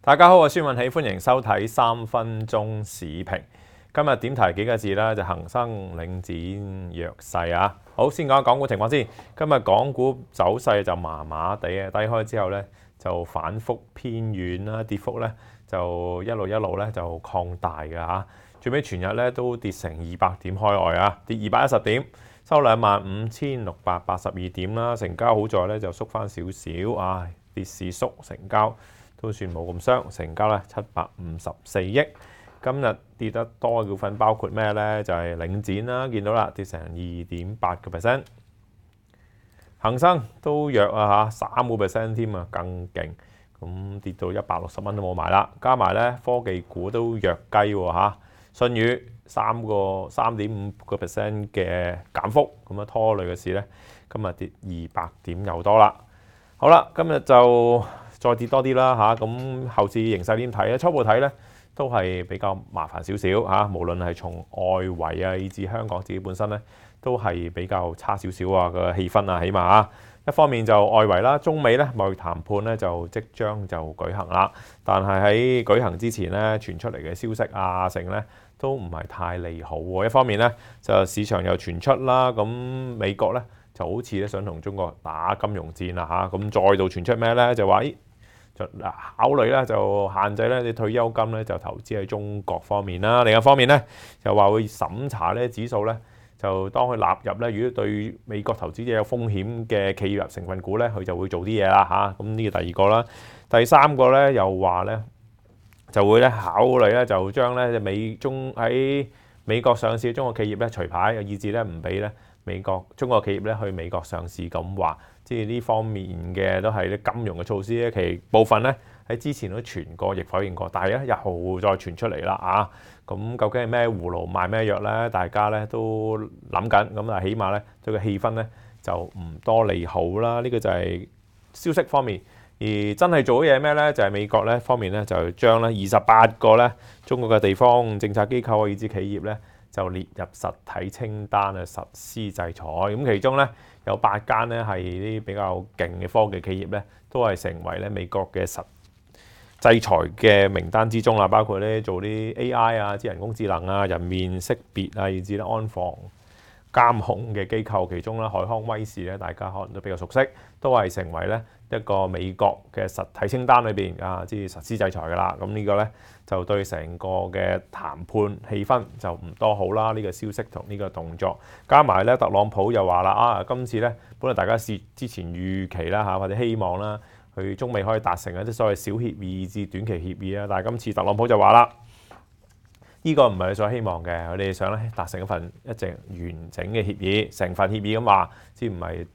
大家好，我孙运喜，欢迎收睇三分钟市评。今日点提几个字呢？就恒生领展弱势啊。好，先讲港股情况先。今日港股走势就麻麻地啊，低开之后呢，就反复偏软啦，跌幅呢就一路一路呢就扩大嘅啊。最尾全日呢都跌成二百点开外啊，跌二百一十点。收兩萬五千六百八十二點啦，成交好在咧就縮翻少少，唉跌市縮成交都算冇咁傷，成交咧七百五十四億。今日跌得多嘅股份包括咩咧？就係領展啦，見到啦跌成二點八個 percent，恒生都弱啊嚇，三個 percent 添啊，更勁咁跌到一百六十蚊都冇埋啦。加埋咧科技股都弱雞喎嚇。信宇三個三點五個 percent 嘅減幅，咁啊拖累嘅市咧，今日跌二百點又多啦。好啦，今日就再跌多啲啦嚇，咁後市形勢點睇咧？初步睇咧都係比較麻煩少少嚇，無論係從外圍啊，以至香港自己本身咧。都係比較差少少啊！個氣氛啊，起碼啊，一方面就外圍啦，中美咧貿易談判咧就即將就舉行啦。但係喺舉行之前咧傳出嚟嘅消息啊，成咧都唔係太利好喎。一方面咧就市場又傳出啦，咁美國咧就好似咧想同中國打金融戰啦嚇，咁再度傳出咩咧就話咦就嗱考慮咧就限制咧你退休金咧就投資喺中國方面啦。另一方面咧就話會審查咧指數咧。就當佢納入咧，如果對美國投資者有風險嘅企業入成分股咧，佢就會做啲嘢啦嚇。咁呢個第二個啦，第三個咧又話咧，就會咧考慮咧，就將咧美中喺美國上市嘅中國企業咧，除牌嘅意至咧唔俾咧。美國中國企業咧去美國上市，咁話，即係呢方面嘅都係啲金融嘅措施咧。其部分咧喺之前都傳過、亦否認過，但係咧又再傳出嚟啦啊！咁究竟係咩葫蘆賣咩藥咧？大家咧都諗緊。咁但係起碼咧，對個氣氛咧就唔多利好啦。呢個就係消息方面。而真係做咗嘢咩咧？就係美國咧方面咧，就將咧二十八個咧中國嘅地方政策機構啊，以至企業咧。就列入實體清單啊，實施制裁。咁其中咧有八間咧係啲比較勁嘅科技企業咧，都係成為咧美國嘅實制裁嘅名單之中啦。包括咧做啲 AI 啊、啲人工智能啊、人面識別啊，以至咧安防。監控嘅機構，其中咧海康威視咧，大家可能都比較熟悉，都係成為咧一個美國嘅實體清單裏邊啊，即係實施制裁㗎啦。咁呢個咧就對成個嘅談判氣氛就唔多好啦。呢個消息同呢個動作，加埋咧，特朗普又話啦啊，今次咧本來大家是之前預期啦嚇，或者希望啦，佢中美可以達成一啲所謂小協議至短期協議啊，但係今次特朗普就話啦。呢個唔係佢所希望嘅，我哋想咧達成一份一隻完整嘅協議，成份協議咁話，即唔係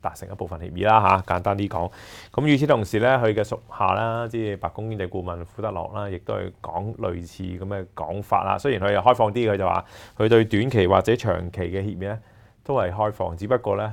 達成一部分協議啦嚇，簡單啲講。咁與此同時咧，佢嘅屬下啦，即係白宮經濟顧問庫德洛啦，亦都係講類似咁嘅講法啦。雖然佢又開放啲，佢就話佢對短期或者長期嘅協議咧都係開放，只不過咧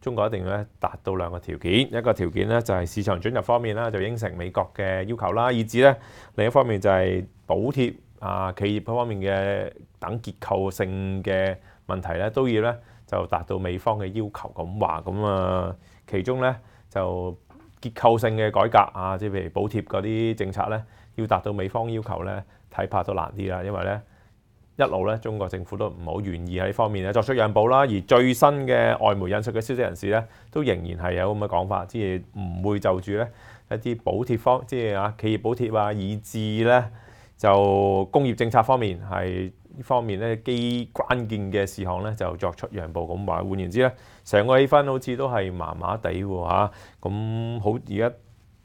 中國一定要咧達到兩個條件，一個條件咧就係市場准入方面啦，就應承美國嘅要求啦，以至咧另一方面就係補貼。啊，企業嗰方面嘅等結構性嘅問題咧，都要咧就達到美方嘅要求咁話，咁啊其中咧就結構性嘅改革啊，即係譬如補貼嗰啲政策咧，要達到美方要求咧，睇怕都難啲啦，因為咧一路咧中國政府都唔好願意喺方面咧作出讓步啦。而最新嘅外媒引述嘅消息人士咧，都仍然係有咁嘅講法，即係唔會就住咧一啲補貼方，即係啊企業補貼啊，以致咧。就工業政策方面係呢方面咧基關鍵嘅事項咧就作出讓步咁話，換言之咧，成個氣氛好似都係麻麻地喎嚇。咁好而家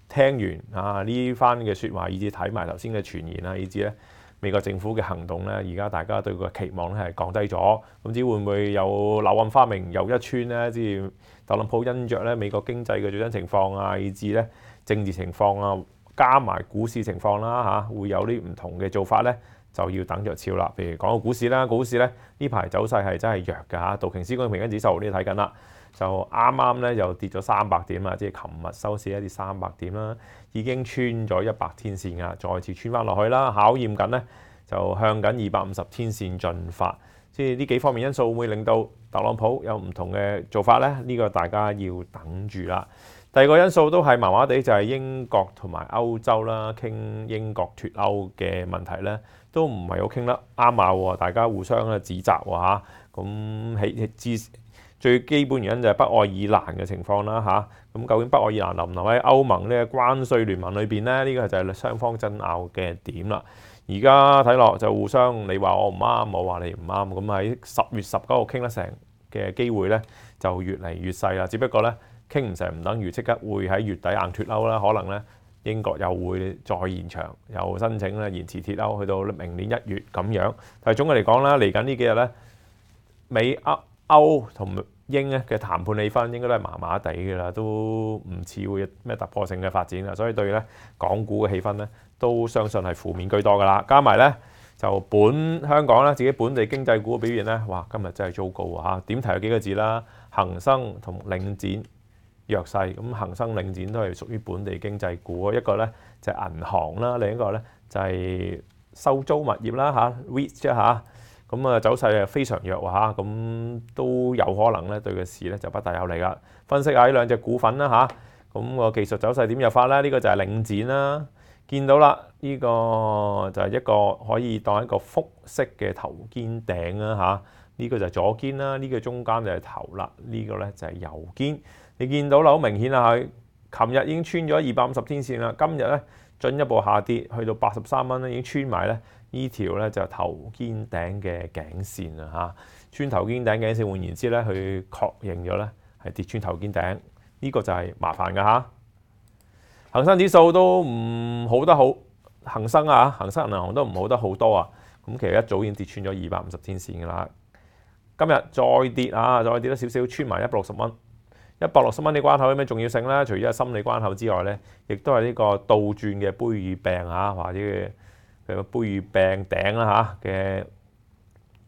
聽完啊呢番嘅説話，以至睇埋頭先嘅傳言啊，以至咧美國政府嘅行動咧，而家大家對個期望咧係降低咗。咁至於會唔會有柳暗花明又一村咧？即前特朗普因着咧美國經濟嘅最新情況啊，以至咧政治情況啊。加埋股市情況啦嚇，會有啲唔同嘅做法咧，就要等着超啦。譬如講個股市啦，股市咧呢排走勢係真係弱嘅嚇。道瓊斯工業平均指數呢睇緊啦，就啱啱咧又跌咗三百點啦，即係琴日收市一跌三百點啦，已經穿咗一百天線啊，再次穿翻落去啦，考驗緊咧，就向緊二百五十天線進發。即係呢幾方面因素會令到特朗普有唔同嘅做法咧？呢個大家要等住啦。第二個因素都係麻麻地，就係英國同埋歐洲啦，傾英國脱歐嘅問題咧，都唔係好傾得啱啊！大家互相啊指責喎咁起至最基本原因就係北愛爾蘭嘅情況啦嚇。咁究竟北愛爾蘭能唔能喺歐盟呢個關税聯盟裏面咧？呢個就係雙方爭拗嘅點啦。而家睇落就互相你話我唔啱，我話你唔啱。咁喺十月十九號傾得成嘅機會咧，就越嚟越細啦。只不過咧。傾唔成唔等於即刻會喺月底硬脱歐啦。可能咧英國又會再延長，又申請咧延遲脱歐，去到明年一月咁樣。但係總嘅嚟講啦，嚟緊呢幾日咧，美歐同英咧嘅談判氣氛應該都麻麻地嘅啦，都唔似會咩突破性嘅發展啊。所以對咧，港股嘅氣氛咧都相信係負面居多噶啦。加埋咧就本香港咧自己本地經濟股表現咧，哇！今日真係糟糕啊！點提有幾個字啦？恒生同領展。弱勢咁，恒生領展都係屬於本地經濟股。一個咧就銀行啦，另一個咧就係收租物業啦。嚇 w e e d 啫啊，嚇咁啊，走勢係非常弱嚇，咁都有可能咧對個市咧就不大有利啦。分析下呢兩隻股份啦嚇，咁個技術走勢點入法咧？呢個就係領展啦，見到啦，呢個就係一個可以當一個複式嘅頭肩頂啦嚇。呢個就左肩啦，呢個中間就係頭啦，呢個咧就係右肩。你見到好明顯啊，佢琴日已經穿咗二百五十天線啦，今日咧進一步下跌去到八十三蚊咧，已經穿埋咧呢條咧就頭肩頂嘅頸線啦嚇，穿頭肩頂頸線，換言之咧，佢確認咗咧係跌穿頭肩頂，呢個就係麻煩噶嚇。恒生指數都唔好得好，恒生啊，恒生銀行都唔好得好多啊，咁其實一早已經跌穿咗二百五十天線噶啦，今日再跌啊，再跌少少穿埋一百六十蚊。一百六十蚊嘅關口有咩重要性咧？除咗係心理關口之外咧，亦都係呢個倒轉嘅杯與病啊，或者佢個背與病頂啦嚇嘅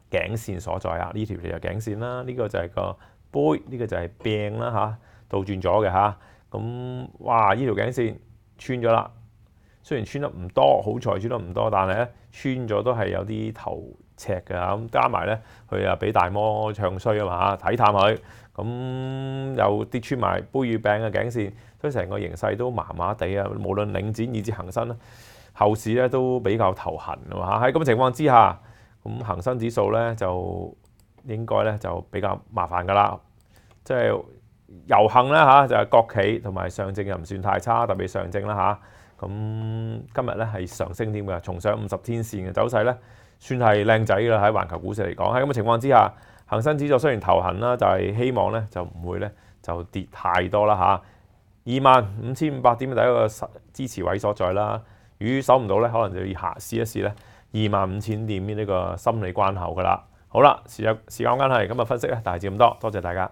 頸線所在啊！呢條就係頸線啦，呢個就係個杯，呢個就係病啦嚇，倒轉咗嘅嚇。咁哇，呢條頸線穿咗啦，雖然穿得唔多，好彩穿得唔多，但係咧穿咗都係有啲頭。尺嘅咁加埋咧，佢又俾大魔唱衰啊嘛睇探佢，咁又跌穿埋杯耳柄嘅頸線，所以成個形勢都麻麻地啊。無論領展以至恒生，後市咧都比較頭痕啊嘛。喺咁嘅情況之下，咁恒生指數咧就應該咧就比較麻煩噶啦，即係遊行啦嚇，就係國企同埋上證又唔算太差，特別上證啦嚇。咁今日咧係上升添嘅，重上五十天線嘅走勢咧。算係靚仔啦，喺全球股市嚟講，喺咁嘅情況之下，恒生指數雖然頭痕啦，就係希望咧就唔會咧就跌太多啦嚇。二萬五千五百點嘅第一個支持位所在啦，如果守唔到咧，可能就要下試一試咧二萬五千點呢個心理關口噶啦。好啦，時日時間關係，今日分析咧大致咁多，多謝大家。